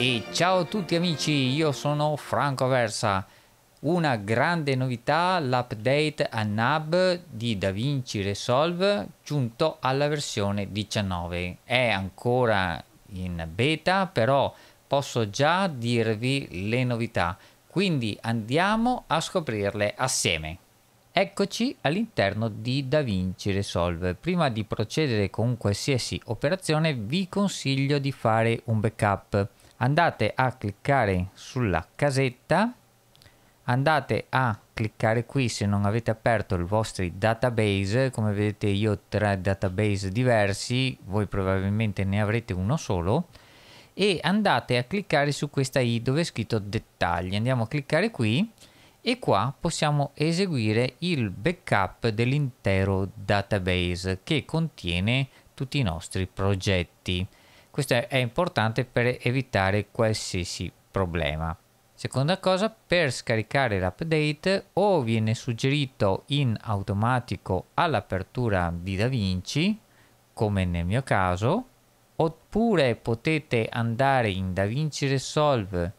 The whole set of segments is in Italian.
E ciao a tutti amici, io sono Franco Versa. Una grande novità, l'update a NAB di DaVinci Resolve giunto alla versione 19. È ancora in beta, però posso già dirvi le novità, quindi andiamo a scoprirle assieme. Eccoci all'interno di DaVinci Resolve. Prima di procedere con qualsiasi operazione vi consiglio di fare un backup andate a cliccare sulla casetta andate a cliccare qui se non avete aperto il vostro database come vedete io ho tre database diversi voi probabilmente ne avrete uno solo e andate a cliccare su questa i dove è scritto dettagli andiamo a cliccare qui e qua possiamo eseguire il backup dell'intero database che contiene tutti i nostri progetti questo è, è importante per evitare qualsiasi problema. Seconda cosa, per scaricare l'update o viene suggerito in automatico all'apertura di DaVinci, come nel mio caso, oppure potete andare in DaVinci Resolve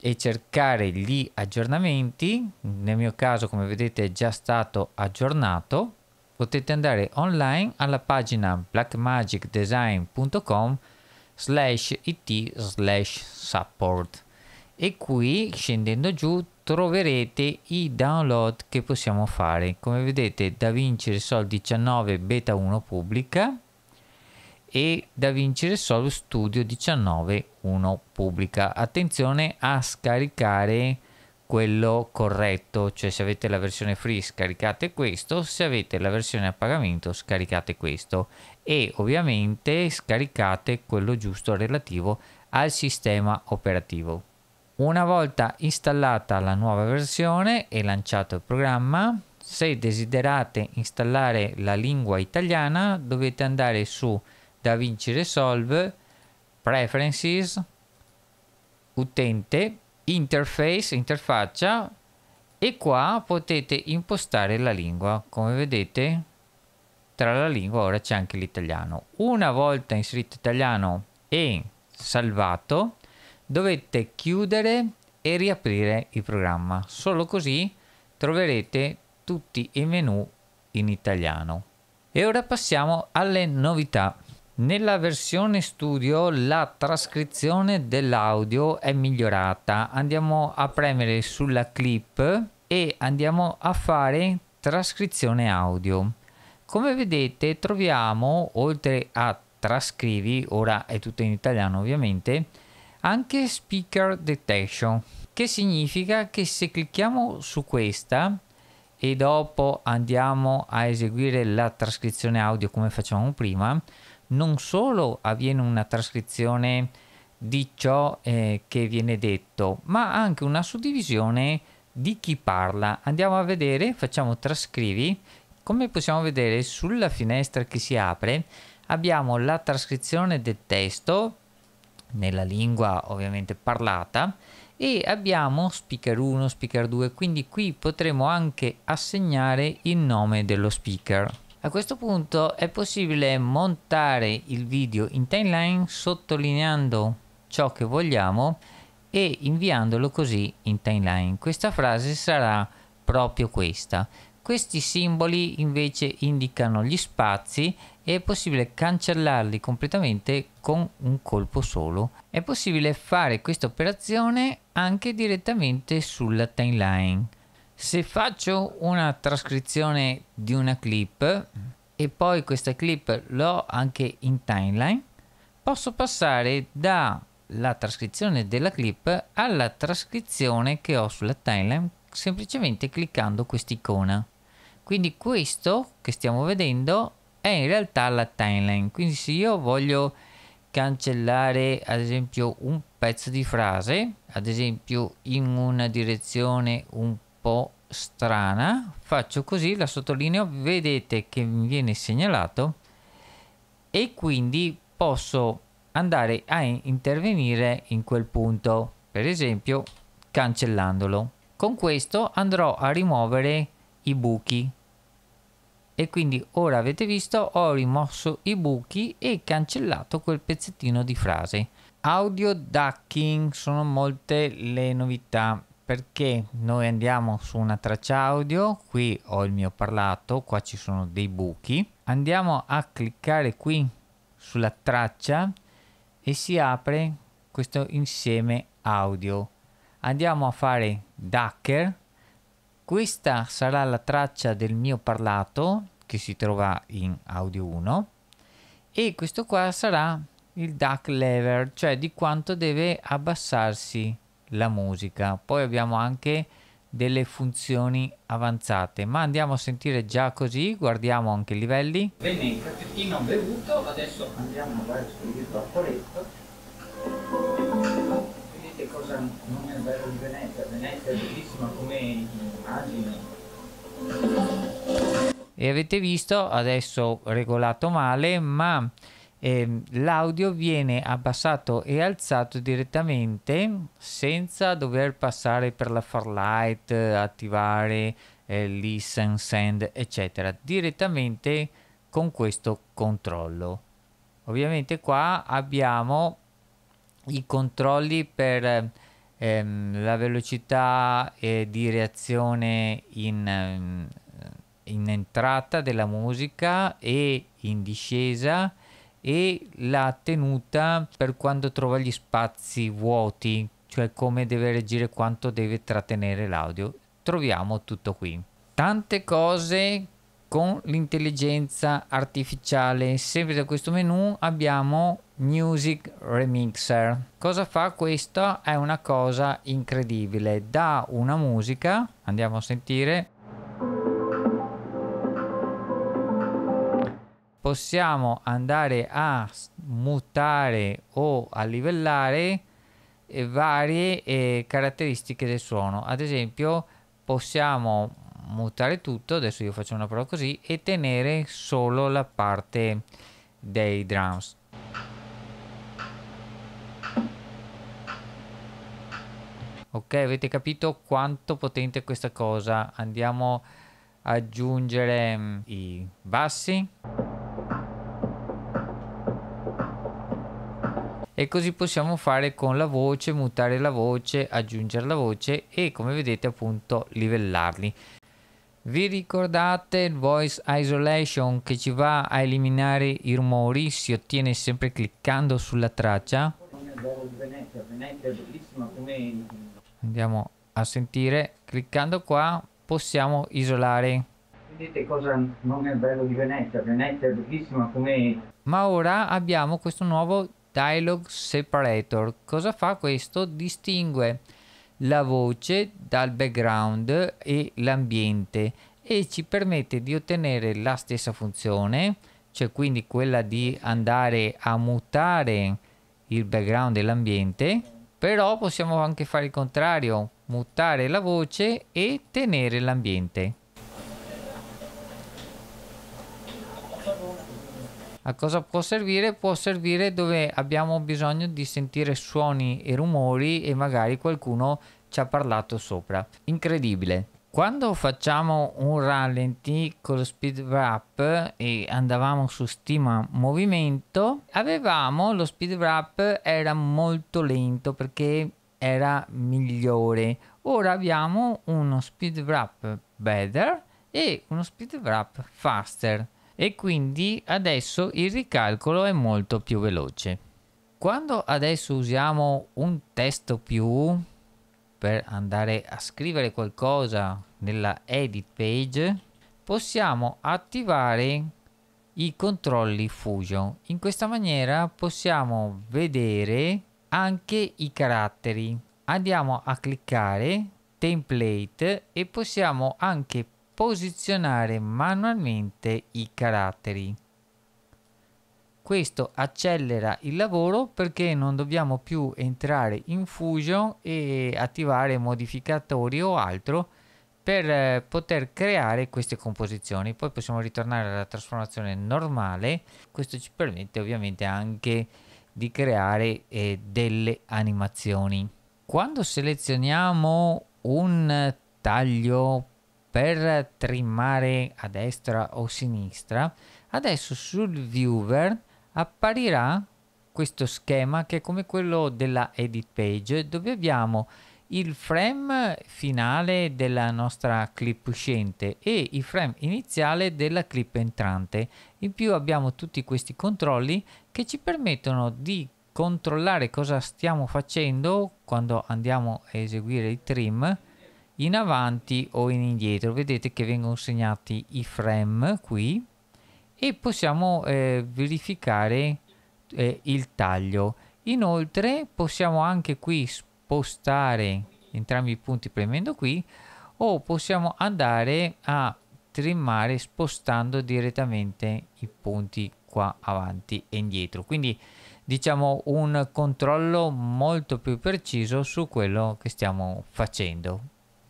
e cercare gli aggiornamenti, nel mio caso come vedete è già stato aggiornato, potete andare online alla pagina blackmagicdesign.com slash it slash support e qui scendendo giù troverete i download che possiamo fare come vedete da DaVinci Resolve 19 beta 1 pubblica e da DaVinci Resolve Studio 19 1 pubblica attenzione a scaricare quello corretto, cioè se avete la versione free scaricate questo, se avete la versione a pagamento scaricate questo e ovviamente scaricate quello giusto relativo al sistema operativo. Una volta installata la nuova versione e lanciato il programma, se desiderate installare la lingua italiana dovete andare su DaVinci Resolve, Preferences, Utente interface, interfaccia e qua potete impostare la lingua. Come vedete tra la lingua ora c'è anche l'italiano. Una volta inserito italiano e salvato dovete chiudere e riaprire il programma. Solo così troverete tutti i menu in italiano. E ora passiamo alle novità. Nella versione studio la trascrizione dell'audio è migliorata. Andiamo a premere sulla clip e andiamo a fare trascrizione audio. Come vedete troviamo oltre a trascrivi, ora è tutto in italiano ovviamente, anche speaker detection che significa che se clicchiamo su questa e dopo andiamo a eseguire la trascrizione audio come facciamo prima non solo avviene una trascrizione di ciò eh, che viene detto, ma anche una suddivisione di chi parla. Andiamo a vedere, facciamo trascrivi. Come possiamo vedere sulla finestra che si apre abbiamo la trascrizione del testo nella lingua ovviamente parlata e abbiamo speaker 1, speaker 2, quindi qui potremo anche assegnare il nome dello speaker. A questo punto è possibile montare il video in timeline sottolineando ciò che vogliamo e inviandolo così in timeline. Questa frase sarà proprio questa. Questi simboli invece indicano gli spazi e è possibile cancellarli completamente con un colpo solo. È possibile fare questa operazione anche direttamente sulla timeline se faccio una trascrizione di una clip e poi questa clip l'ho anche in timeline, posso passare dalla trascrizione della clip alla trascrizione che ho sulla timeline semplicemente cliccando quest'icona. Quindi questo che stiamo vedendo è in realtà la timeline. Quindi se io voglio cancellare ad esempio un pezzo di frase, ad esempio in una direzione un po' strana faccio così la sottolineo vedete che mi viene segnalato e quindi posso andare a intervenire in quel punto per esempio cancellandolo con questo andrò a rimuovere i buchi e quindi ora avete visto ho rimosso i buchi e cancellato quel pezzettino di frase audio ducking sono molte le novità perché noi andiamo su una traccia audio, qui ho il mio parlato, qua ci sono dei buchi, andiamo a cliccare qui sulla traccia e si apre questo insieme audio. Andiamo a fare Ducker, questa sarà la traccia del mio parlato che si trova in audio 1 e questo qua sarà il duck lever, cioè di quanto deve abbassarsi la musica. Poi abbiamo anche delle funzioni avanzate ma andiamo a sentire già così guardiamo anche i livelli bene il caffettino bevuto adesso andiamo verso il vaporetto vedete cosa non è bello di Venezia Venezia è bellissima come immagine e avete visto adesso regolato male ma eh, l'audio viene abbassato e alzato direttamente senza dover passare per la far light, attivare eh, listen, send, eccetera, direttamente con questo controllo. Ovviamente qua abbiamo i controlli per ehm, la velocità eh, di reazione in, ehm, in entrata della musica e in discesa e la tenuta per quando trova gli spazi vuoti, cioè come deve reggere quanto deve trattenere l'audio. Troviamo tutto qui. Tante cose con l'intelligenza artificiale. Sempre da questo menu abbiamo Music Remixer. Cosa fa questo? È una cosa incredibile. Da una musica, andiamo a sentire. possiamo andare a mutare o a livellare eh, varie eh, caratteristiche del suono ad esempio possiamo mutare tutto adesso io faccio una prova così e tenere solo la parte dei drums ok avete capito quanto potente è questa cosa andiamo a aggiungere mm, i bassi e così possiamo fare con la voce, mutare la voce, aggiungere la voce e come vedete appunto livellarli. Vi ricordate il Voice Isolation che ci va a eliminare i rumori? Si ottiene sempre cliccando sulla traccia. Andiamo a sentire, cliccando qua possiamo isolare. Vedete cosa non è bello di Venezia, Venezia è bellissima come... Ma ora abbiamo questo nuovo Dialogue Separator. Cosa fa questo? Distingue la voce dal background e l'ambiente e ci permette di ottenere la stessa funzione, cioè quindi quella di andare a mutare il background e l'ambiente, però possiamo anche fare il contrario, mutare la voce e tenere l'ambiente. A cosa può servire? Può servire dove abbiamo bisogno di sentire suoni e rumori e magari qualcuno ci ha parlato sopra. Incredibile. Quando facciamo un rallenti con lo speed wrap e andavamo su stima movimento, avevamo lo speed wrap era molto lento perché era migliore. Ora abbiamo uno speed wrap better e uno speed wrap faster e quindi adesso il ricalcolo è molto più veloce. Quando adesso usiamo un testo più per andare a scrivere qualcosa nella edit page possiamo attivare i controlli fusion. In questa maniera possiamo vedere anche i caratteri. Andiamo a cliccare template e possiamo anche posizionare manualmente i caratteri. Questo accelera il lavoro perché non dobbiamo più entrare in Fusion e attivare modificatori o altro per eh, poter creare queste composizioni. Poi possiamo ritornare alla trasformazione normale. Questo ci permette ovviamente anche di creare eh, delle animazioni. Quando selezioniamo un taglio per trimmare a destra o a sinistra, adesso sul viewer apparirà questo schema che è come quello della edit page dove abbiamo il frame finale della nostra clip uscente e il frame iniziale della clip entrante. In più abbiamo tutti questi controlli che ci permettono di controllare cosa stiamo facendo quando andiamo a eseguire il trim in avanti o in indietro vedete che vengono segnati i frame qui e possiamo eh, verificare eh, il taglio inoltre possiamo anche qui spostare entrambi i punti premendo qui o possiamo andare a trimmare spostando direttamente i punti qua avanti e indietro quindi diciamo un controllo molto più preciso su quello che stiamo facendo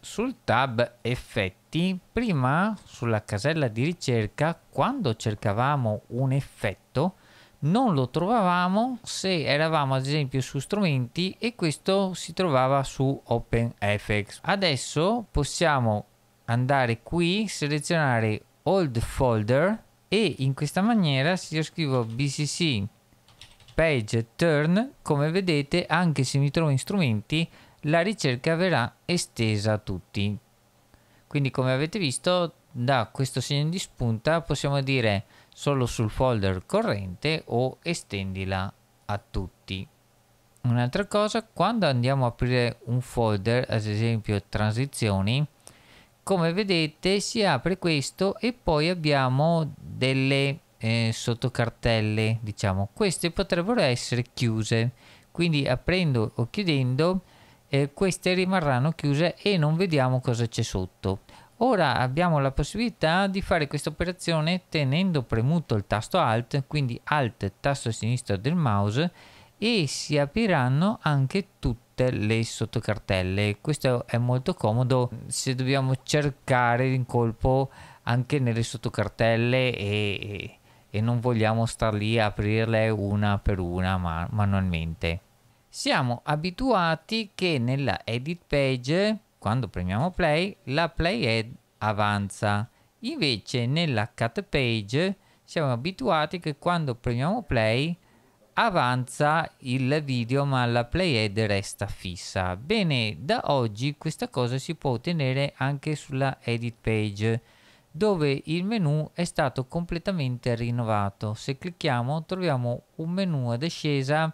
sul tab effetti prima sulla casella di ricerca quando cercavamo un effetto non lo trovavamo se eravamo ad esempio su strumenti e questo si trovava su OpenFX adesso possiamo andare qui selezionare old folder e in questa maniera se io scrivo bcc page turn come vedete anche se mi trovo in strumenti la ricerca verrà estesa a tutti. Quindi come avete visto da questo segno di spunta possiamo dire solo sul folder corrente o estendila a tutti. Un'altra cosa, quando andiamo a aprire un folder, ad esempio transizioni, come vedete si apre questo e poi abbiamo delle eh, sottocartelle, diciamo. Queste potrebbero essere chiuse, quindi aprendo o chiudendo eh, queste rimarranno chiuse e non vediamo cosa c'è sotto. Ora abbiamo la possibilità di fare questa operazione tenendo premuto il tasto Alt, quindi Alt tasto sinistro del mouse e si apriranno anche tutte le sottocartelle. Questo è molto comodo se dobbiamo cercare in colpo anche nelle sottocartelle e, e non vogliamo star lì a aprirle una per una ma manualmente siamo abituati che nella edit page, quando premiamo play, la play avanza. Invece nella cut page siamo abituati che quando premiamo play avanza il video ma la playhead resta fissa. Bene, da oggi questa cosa si può ottenere anche sulla edit page dove il menu è stato completamente rinnovato. Se clicchiamo troviamo un menu ad ascesa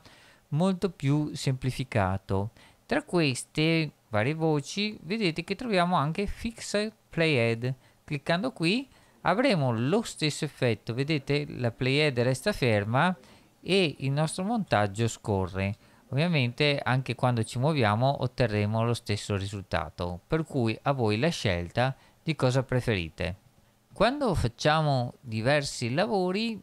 molto più semplificato. Tra queste varie voci vedete che troviamo anche Fixed Playhead. Cliccando qui avremo lo stesso effetto, vedete la playhead resta ferma e il nostro montaggio scorre. Ovviamente anche quando ci muoviamo otterremo lo stesso risultato, per cui a voi la scelta di cosa preferite. Quando facciamo diversi lavori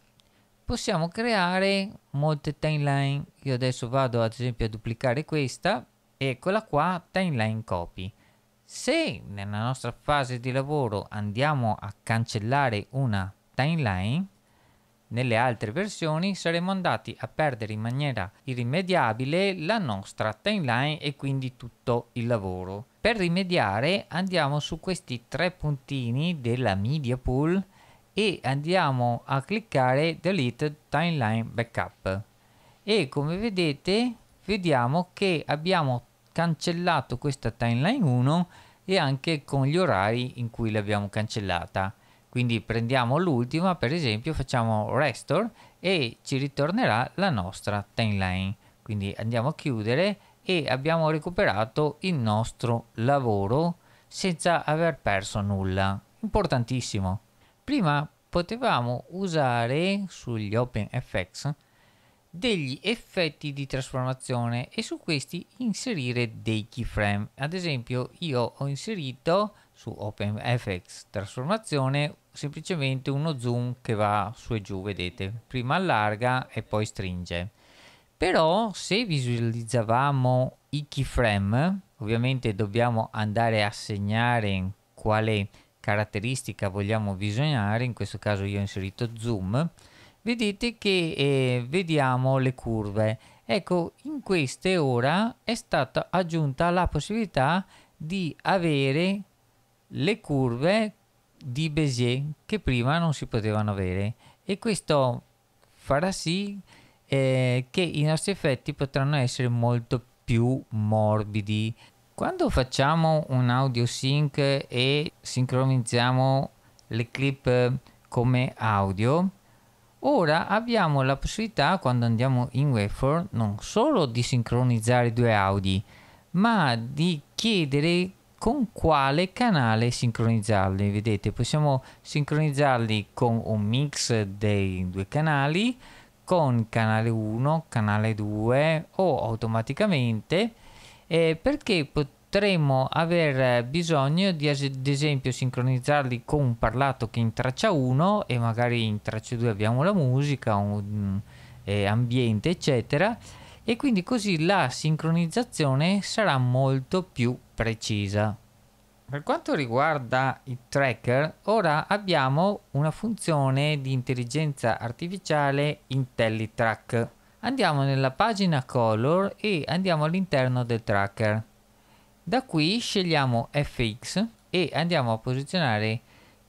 possiamo creare molte timeline. Io adesso vado ad esempio a duplicare questa, eccola qua, timeline copy. Se nella nostra fase di lavoro andiamo a cancellare una timeline, nelle altre versioni saremo andati a perdere in maniera irrimediabile la nostra timeline e quindi tutto il lavoro. Per rimediare andiamo su questi tre puntini della media pool e andiamo a cliccare delete timeline backup e come vedete vediamo che abbiamo cancellato questa timeline 1 e anche con gli orari in cui l'abbiamo cancellata quindi prendiamo l'ultima per esempio facciamo restore e ci ritornerà la nostra timeline quindi andiamo a chiudere e abbiamo recuperato il nostro lavoro senza aver perso nulla importantissimo prima potevamo usare sugli OpenFX degli effetti di trasformazione e su questi inserire dei keyframe. Ad esempio io ho inserito su OpenFX trasformazione semplicemente uno zoom che va su e giù, vedete, prima allarga e poi stringe. Però se visualizzavamo i keyframe, ovviamente dobbiamo andare a segnare quale caratteristica vogliamo visionare, in questo caso io ho inserito zoom, vedete che eh, vediamo le curve. Ecco, in queste ora è stata aggiunta la possibilità di avere le curve di Bézier che prima non si potevano avere e questo farà sì eh, che i nostri effetti potranno essere molto più morbidi quando facciamo un audio sync e sincronizziamo le clip come audio, ora abbiamo la possibilità, quando andiamo in waveform, non solo di sincronizzare due audi, ma di chiedere con quale canale sincronizzarli. Vedete, possiamo sincronizzarli con un mix dei due canali, con canale 1, canale 2 o automaticamente eh, perché potremmo aver bisogno di ad esempio sincronizzarli con un parlato che in traccia 1 e magari in traccia 2 abbiamo la musica, un mm, eh, ambiente eccetera e quindi così la sincronizzazione sarà molto più precisa. Per quanto riguarda i tracker, ora abbiamo una funzione di intelligenza artificiale IntelliTrack Andiamo nella pagina color e andiamo all'interno del tracker. Da qui scegliamo FX e andiamo a posizionare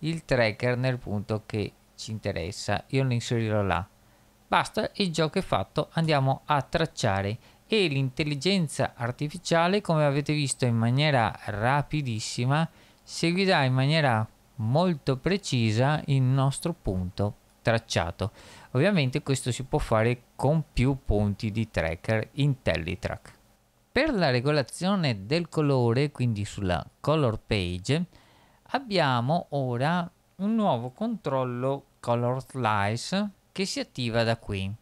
il tracker nel punto che ci interessa. Io lo inserirò là. Basta, il gioco è fatto, andiamo a tracciare e l'intelligenza artificiale, come avete visto in maniera rapidissima, seguirà in maniera molto precisa il nostro punto tracciato. Ovviamente questo si può fare con più punti di tracker IntelliTrack. Per la regolazione del colore, quindi sulla color page, abbiamo ora un nuovo controllo color slice che si attiva da qui.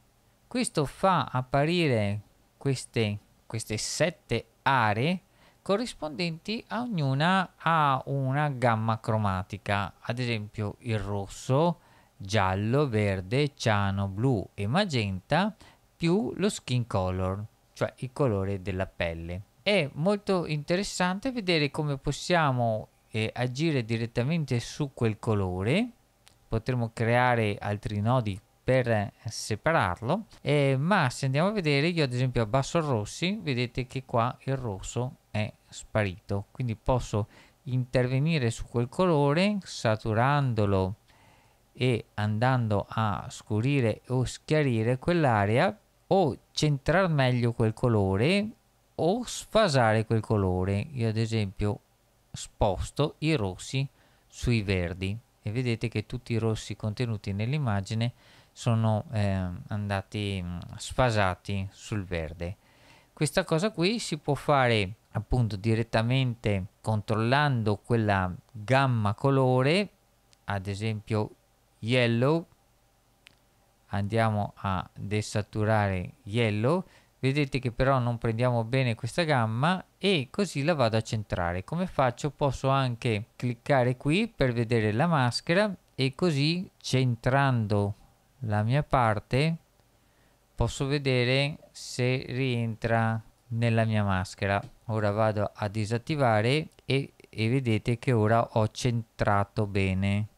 Questo fa apparire queste, queste sette aree corrispondenti a ognuna a una gamma cromatica, ad esempio il rosso, giallo, verde, ciano, blu e magenta più lo skin color, cioè il colore della pelle. È molto interessante vedere come possiamo eh, agire direttamente su quel colore, potremmo creare altri nodi per separarlo, eh, ma se andiamo a vedere io ad esempio abbasso il rossi, vedete che qua il rosso è sparito, quindi posso intervenire su quel colore saturandolo e andando a scurire o schiarire quell'area o centrare meglio quel colore o sfasare quel colore. Io ad esempio sposto i rossi sui verdi e vedete che tutti i rossi contenuti nell'immagine sono eh, andati mm, sfasati sul verde. Questa cosa qui si può fare appunto direttamente controllando quella gamma colore, ad esempio yellow andiamo a desaturare yellow vedete che però non prendiamo bene questa gamma e così la vado a centrare come faccio posso anche cliccare qui per vedere la maschera e così centrando la mia parte posso vedere se rientra nella mia maschera ora vado a disattivare e, e vedete che ora ho centrato bene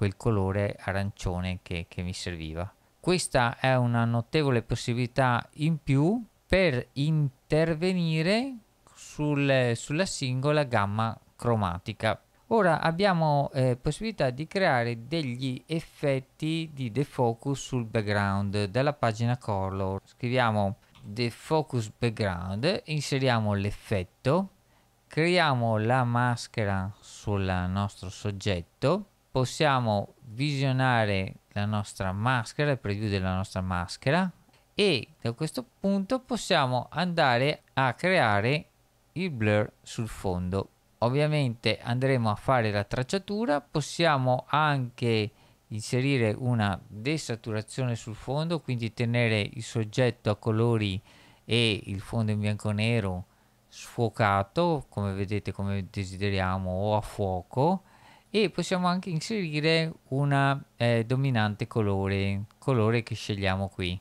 quel colore arancione che, che mi serviva. Questa è una notevole possibilità in più per intervenire sul, sulla singola gamma cromatica. Ora abbiamo eh, possibilità di creare degli effetti di defocus sul background della pagina color. Scriviamo defocus background, inseriamo l'effetto, creiamo la maschera sul nostro soggetto possiamo visionare la nostra maschera, il preview della nostra maschera e da questo punto possiamo andare a creare il blur sul fondo. Ovviamente andremo a fare la tracciatura, possiamo anche inserire una desaturazione sul fondo, quindi tenere il soggetto a colori e il fondo in bianco nero sfocato, come vedete come desideriamo, o a fuoco e possiamo anche inserire una eh, dominante colore, colore che scegliamo qui.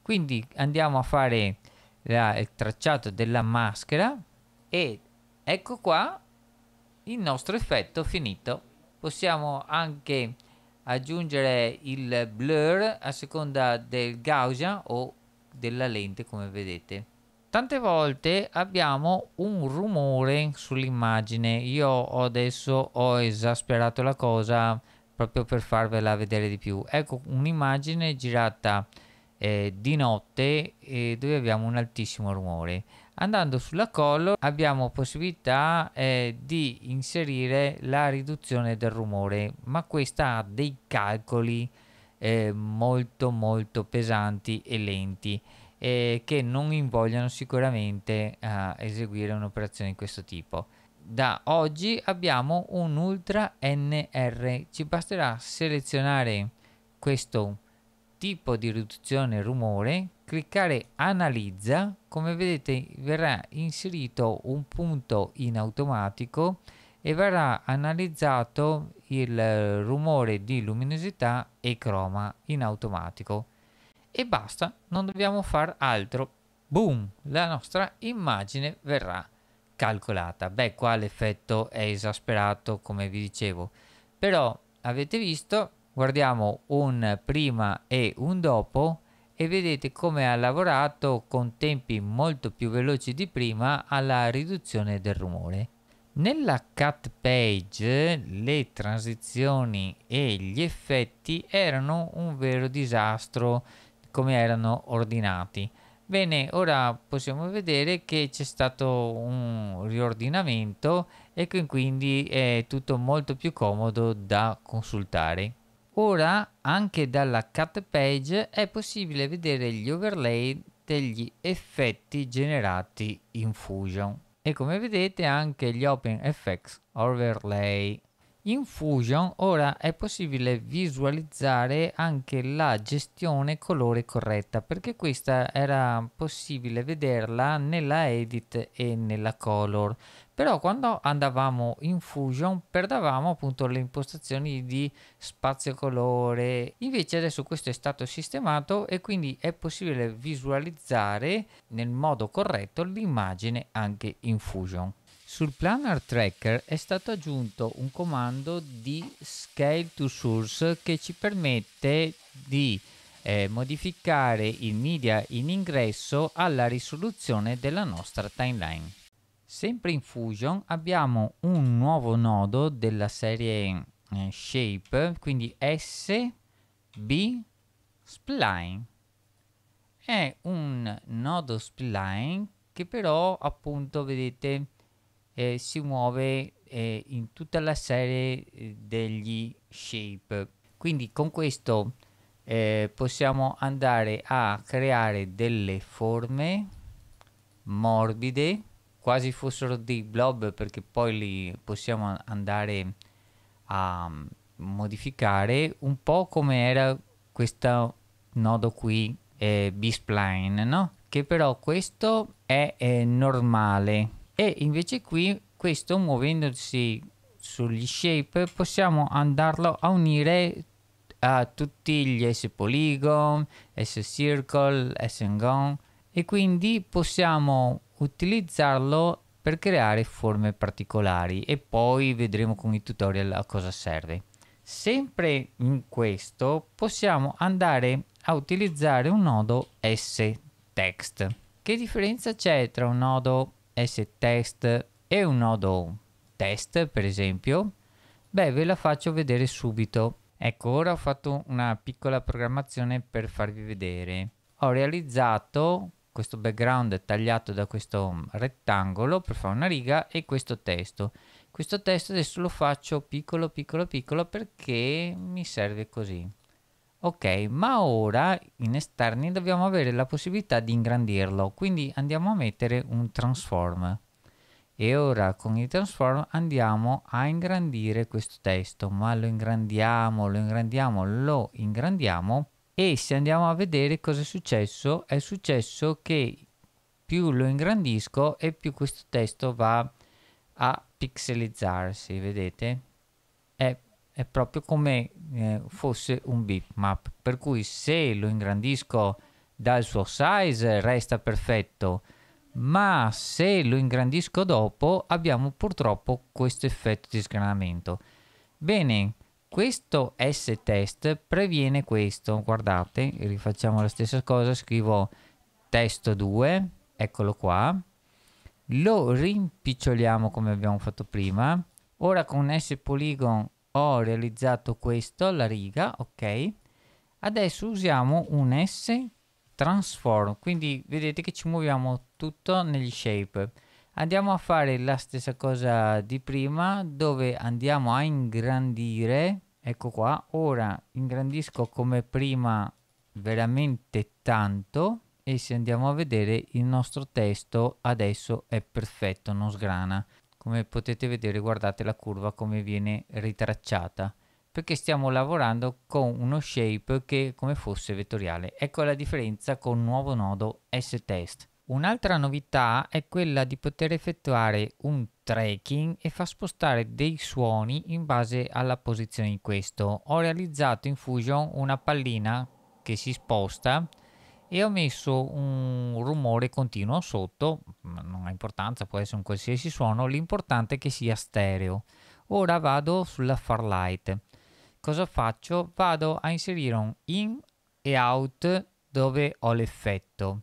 Quindi andiamo a fare la, il tracciato della maschera e ecco qua il nostro effetto finito. Possiamo anche aggiungere il blur a seconda del Gaussian o della lente come vedete tante volte abbiamo un rumore sull'immagine io adesso ho esasperato la cosa proprio per farvela vedere di più ecco un'immagine girata eh, di notte eh, dove abbiamo un altissimo rumore andando sulla color abbiamo possibilità eh, di inserire la riduzione del rumore ma questa ha dei calcoli eh, molto molto pesanti e lenti eh, che non invogliano sicuramente a eh, eseguire un'operazione di questo tipo. Da oggi abbiamo un Ultra NR, ci basterà selezionare questo tipo di riduzione rumore, cliccare analizza, come vedete verrà inserito un punto in automatico e verrà analizzato il rumore di luminosità e croma in automatico e basta, non dobbiamo fare altro. Boom, la nostra immagine verrà calcolata. Beh, qua l'effetto è esasperato, come vi dicevo. Però avete visto, guardiamo un prima e un dopo e vedete come ha lavorato con tempi molto più veloci di prima alla riduzione del rumore. Nella cut page le transizioni e gli effetti erano un vero disastro come erano ordinati. Bene, ora possiamo vedere che c'è stato un riordinamento e che quindi è tutto molto più comodo da consultare. Ora anche dalla cut page è possibile vedere gli overlay degli effetti generati in Fusion e come vedete anche gli OpenFX overlay in Fusion ora è possibile visualizzare anche la gestione colore corretta perché questa era possibile vederla nella edit e nella color però quando andavamo in Fusion perdavamo appunto le impostazioni di spazio colore invece adesso questo è stato sistemato e quindi è possibile visualizzare nel modo corretto l'immagine anche in Fusion sul Planar Tracker è stato aggiunto un comando di Scale to Source che ci permette di eh, modificare il media in ingresso alla risoluzione della nostra timeline. Sempre in Fusion abbiamo un nuovo nodo della serie eh, Shape, quindi SB Spline. È un nodo spline che però appunto vedete eh, si muove eh, in tutta la serie eh, degli shape. Quindi con questo eh, possiamo andare a creare delle forme morbide, quasi fossero dei blob perché poi li possiamo andare a mm, modificare un po' come era questo nodo qui eh, B-spline, no? Che però questo è eh, normale e invece qui questo muovendosi sugli shape possiamo andarlo a unire a tutti gli S polygon, S circle, S gone e quindi possiamo utilizzarlo per creare forme particolari e poi vedremo con i tutorial a cosa serve. Sempre in questo possiamo andare a utilizzare un nodo S text. Che differenza c'è tra un nodo stest e un nodo test per esempio, beh ve la faccio vedere subito. Ecco, ora ho fatto una piccola programmazione per farvi vedere. Ho realizzato questo background tagliato da questo rettangolo per fare una riga e questo testo. Questo testo adesso lo faccio piccolo piccolo piccolo perché mi serve così. Ok, ma ora in esterni dobbiamo avere la possibilità di ingrandirlo, quindi andiamo a mettere un transform. E ora con il transform andiamo a ingrandire questo testo, ma lo ingrandiamo, lo ingrandiamo, lo ingrandiamo e se andiamo a vedere cosa è successo, è successo che più lo ingrandisco e più questo testo va a pixelizzarsi, vedete? è proprio come eh, fosse un bitmap, per cui se lo ingrandisco dal suo size resta perfetto, ma se lo ingrandisco dopo abbiamo purtroppo questo effetto di sgranamento. Bene, questo s-test previene questo, guardate, rifacciamo la stessa cosa, scrivo testo 2, eccolo qua, lo rimpiccioliamo come abbiamo fatto prima, ora con S-Polygon ho realizzato questo, la riga, ok? Adesso usiamo un S transform, quindi vedete che ci muoviamo tutto negli shape. Andiamo a fare la stessa cosa di prima, dove andiamo a ingrandire, ecco qua, ora ingrandisco come prima veramente tanto e se andiamo a vedere il nostro testo adesso è perfetto, non sgrana come potete vedere guardate la curva come viene ritracciata perché stiamo lavorando con uno shape che è come fosse vettoriale ecco la differenza con il nuovo nodo S-Test un'altra novità è quella di poter effettuare un tracking e far spostare dei suoni in base alla posizione di questo ho realizzato in fusion una pallina che si sposta e ho messo un rumore continuo sotto, non ha importanza, può essere un qualsiasi suono, l'importante è che sia stereo. Ora vado sulla far light. Cosa faccio? Vado a inserire un in e out dove ho l'effetto.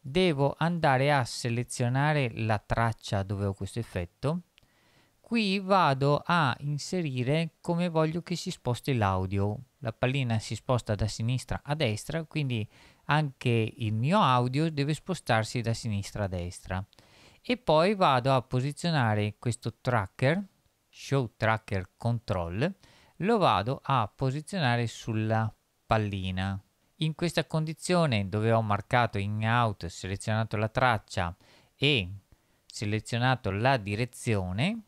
Devo andare a selezionare la traccia dove ho questo effetto. Qui vado a inserire come voglio che si sposti l'audio. La pallina si sposta da sinistra a destra, quindi anche il mio audio deve spostarsi da sinistra a destra e poi vado a posizionare questo tracker show tracker control lo vado a posizionare sulla pallina in questa condizione dove ho marcato in out selezionato la traccia e selezionato la direzione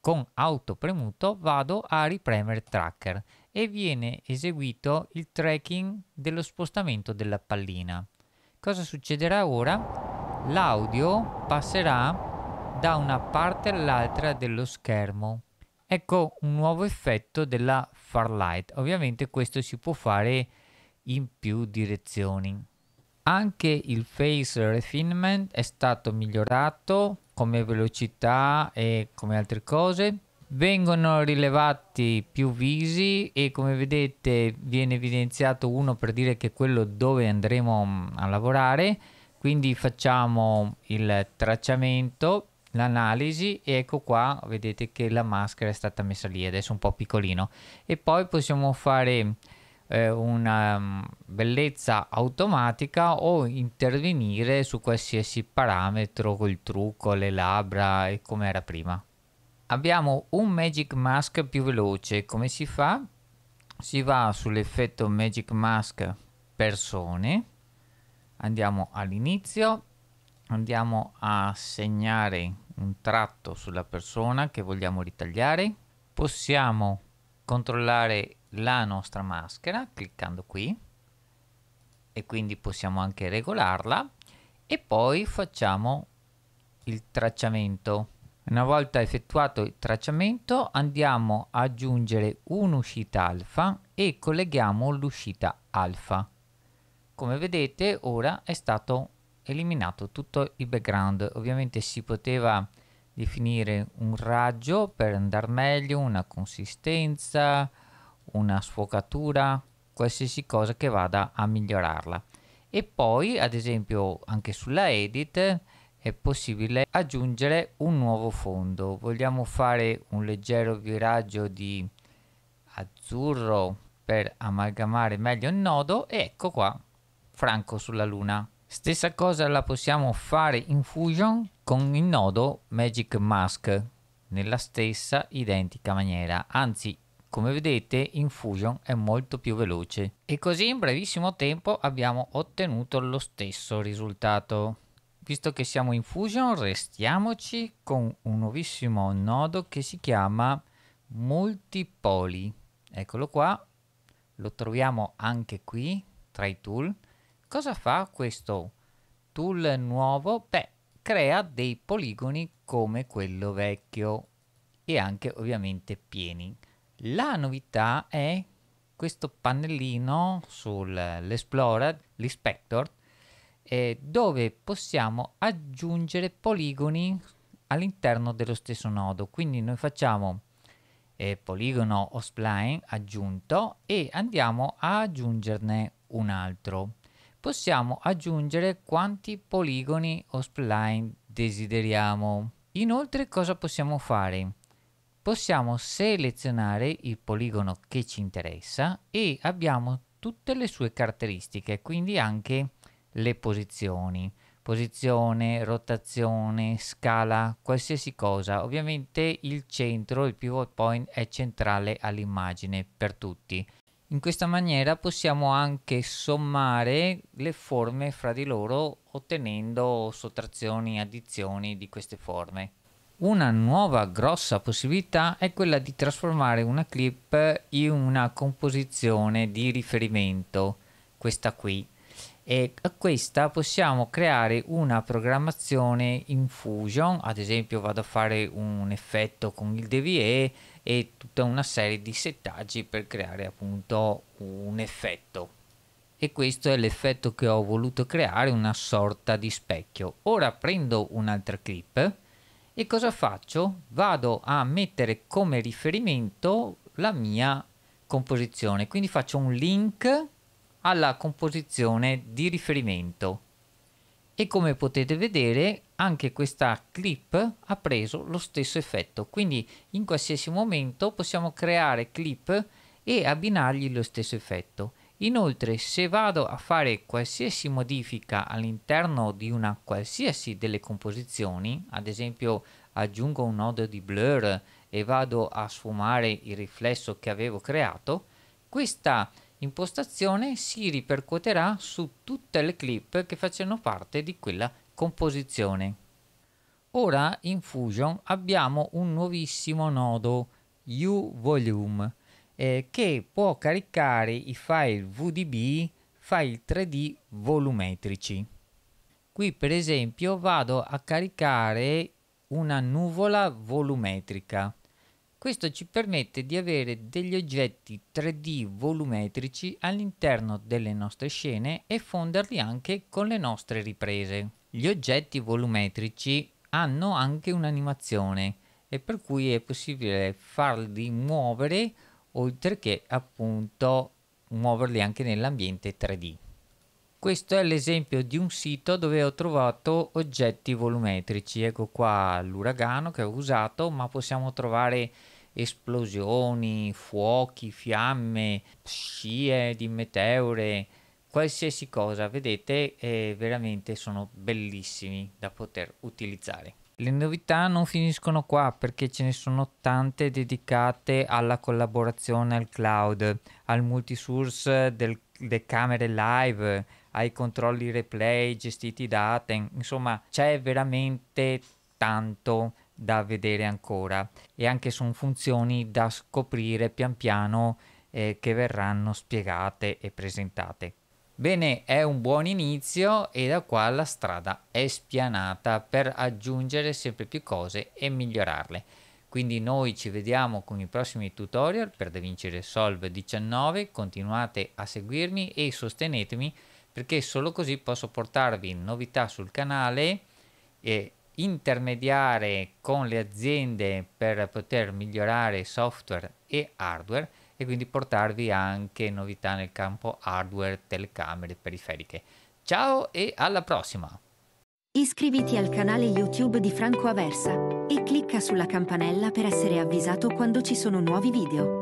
con auto premuto vado a ripremere tracker e viene eseguito il tracking dello spostamento della pallina. Cosa succederà ora? L'audio passerà da una parte all'altra dello schermo. Ecco un nuovo effetto della far light. Ovviamente questo si può fare in più direzioni. Anche il face refinement è stato migliorato come velocità e come altre cose vengono rilevati più visi e come vedete viene evidenziato uno per dire che è quello dove andremo a lavorare quindi facciamo il tracciamento l'analisi e ecco qua vedete che la maschera è stata messa lì adesso un po' piccolino e poi possiamo fare eh, una mm, bellezza automatica o intervenire su qualsiasi parametro col trucco le labbra e come era prima abbiamo un Magic Mask più veloce. Come si fa? Si va sull'effetto Magic Mask persone, andiamo all'inizio, andiamo a segnare un tratto sulla persona che vogliamo ritagliare, possiamo controllare la nostra maschera cliccando qui e quindi possiamo anche regolarla e poi facciamo il tracciamento una volta effettuato il tracciamento andiamo ad aggiungere un'uscita alfa e colleghiamo l'uscita alfa. Come vedete ora è stato eliminato tutto il background. Ovviamente si poteva definire un raggio per andare meglio, una consistenza, una sfocatura, qualsiasi cosa che vada a migliorarla. E poi ad esempio anche sulla edit è possibile aggiungere un nuovo fondo. Vogliamo fare un leggero viraggio di azzurro per amalgamare meglio il nodo e ecco qua franco sulla luna. Stessa cosa la possiamo fare in Fusion con il nodo Magic Mask nella stessa identica maniera, anzi come vedete in Fusion è molto più veloce e così in brevissimo tempo abbiamo ottenuto lo stesso risultato visto che siamo in Fusion, restiamoci con un nuovissimo nodo che si chiama Multipoli. Eccolo qua, lo troviamo anche qui tra i tool. Cosa fa questo tool nuovo? Beh, crea dei poligoni come quello vecchio e anche ovviamente pieni. La novità è questo pannellino sull'Explorer, l'Inspector, eh, dove possiamo aggiungere poligoni all'interno dello stesso nodo. Quindi noi facciamo eh, poligono spline aggiunto e andiamo a aggiungerne un altro. Possiamo aggiungere quanti poligoni o spline desideriamo. Inoltre cosa possiamo fare? Possiamo selezionare il poligono che ci interessa e abbiamo tutte le sue caratteristiche, quindi anche le posizioni posizione, rotazione, scala, qualsiasi cosa. Ovviamente il centro, il pivot point è centrale all'immagine per tutti. In questa maniera possiamo anche sommare le forme fra di loro ottenendo sottrazioni, addizioni di queste forme. Una nuova grossa possibilità è quella di trasformare una clip in una composizione di riferimento, questa qui e a questa possiamo creare una programmazione in Fusion, ad esempio vado a fare un effetto con il DVE e tutta una serie di settaggi per creare appunto un effetto e questo è l'effetto che ho voluto creare, una sorta di specchio. Ora prendo un'altra clip e cosa faccio? Vado a mettere come riferimento la mia composizione, quindi faccio un link alla composizione di riferimento e come potete vedere anche questa clip ha preso lo stesso effetto quindi in qualsiasi momento possiamo creare clip e abbinargli lo stesso effetto inoltre se vado a fare qualsiasi modifica all'interno di una qualsiasi delle composizioni ad esempio aggiungo un nodo di blur e vado a sfumare il riflesso che avevo creato questa impostazione si ripercuoterà su tutte le clip che facciano parte di quella composizione. Ora in Fusion abbiamo un nuovissimo nodo uVolume eh, che può caricare i file VDB, file 3D volumetrici. Qui per esempio vado a caricare una nuvola volumetrica questo ci permette di avere degli oggetti 3D volumetrici all'interno delle nostre scene e fonderli anche con le nostre riprese. Gli oggetti volumetrici hanno anche un'animazione e per cui è possibile farli muovere oltre che appunto muoverli anche nell'ambiente 3D. Questo è l'esempio di un sito dove ho trovato oggetti volumetrici. Ecco qua l'uragano che ho usato, ma possiamo trovare esplosioni, fuochi, fiamme, scie di meteore, qualsiasi cosa, vedete, eh, veramente sono bellissimi da poter utilizzare. Le novità non finiscono qua perché ce ne sono tante dedicate alla collaborazione al cloud, al multisource delle de camere live, ai controlli replay gestiti da Aten, insomma c'è veramente tanto da vedere ancora e anche sono funzioni da scoprire pian piano eh, che verranno spiegate e presentate. Bene, è un buon inizio e da qua la strada è spianata per aggiungere sempre più cose e migliorarle. Quindi noi ci vediamo con i prossimi tutorial per Da Vincere Solve 19, continuate a seguirmi e sostenetemi perché solo così posso portarvi novità sul canale e intermediare con le aziende per poter migliorare software e hardware e quindi portarvi anche novità nel campo hardware, telecamere, periferiche. Ciao e alla prossima! Iscriviti al canale YouTube di Franco Aversa e clicca sulla campanella per essere avvisato quando ci sono nuovi video.